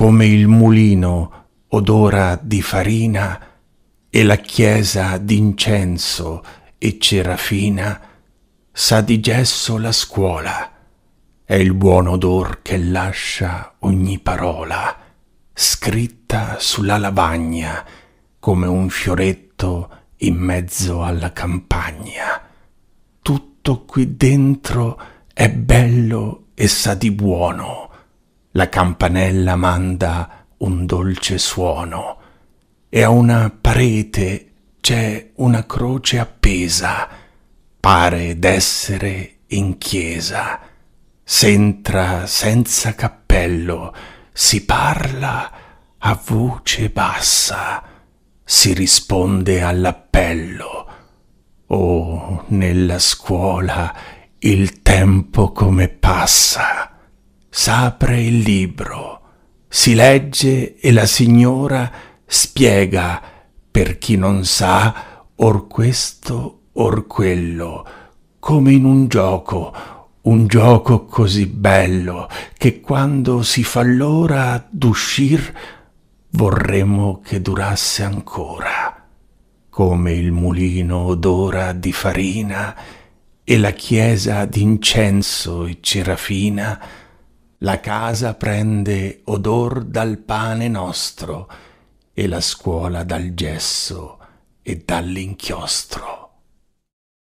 come il mulino odora di farina e la chiesa d'incenso e cerafina, sa di gesso la scuola, è il buon odor che lascia ogni parola, scritta sulla lavagna come un fioretto in mezzo alla campagna. Tutto qui dentro è bello e sa di buono la campanella manda un dolce suono e a una parete c'è una croce appesa. Pare d'essere in chiesa. S'entra senza cappello, si parla a voce bassa, si risponde all'appello. Oh, nella scuola il tempo come passa s'apre il libro, si legge e la signora spiega per chi non sa or questo or quello, come in un gioco, un gioco così bello che quando si fa l'ora d'uscir vorremmo che durasse ancora, come il mulino odora di farina e la chiesa d'incenso e cerafina la casa prende odor dal pane nostro e la scuola dal gesso e dall'inchiostro.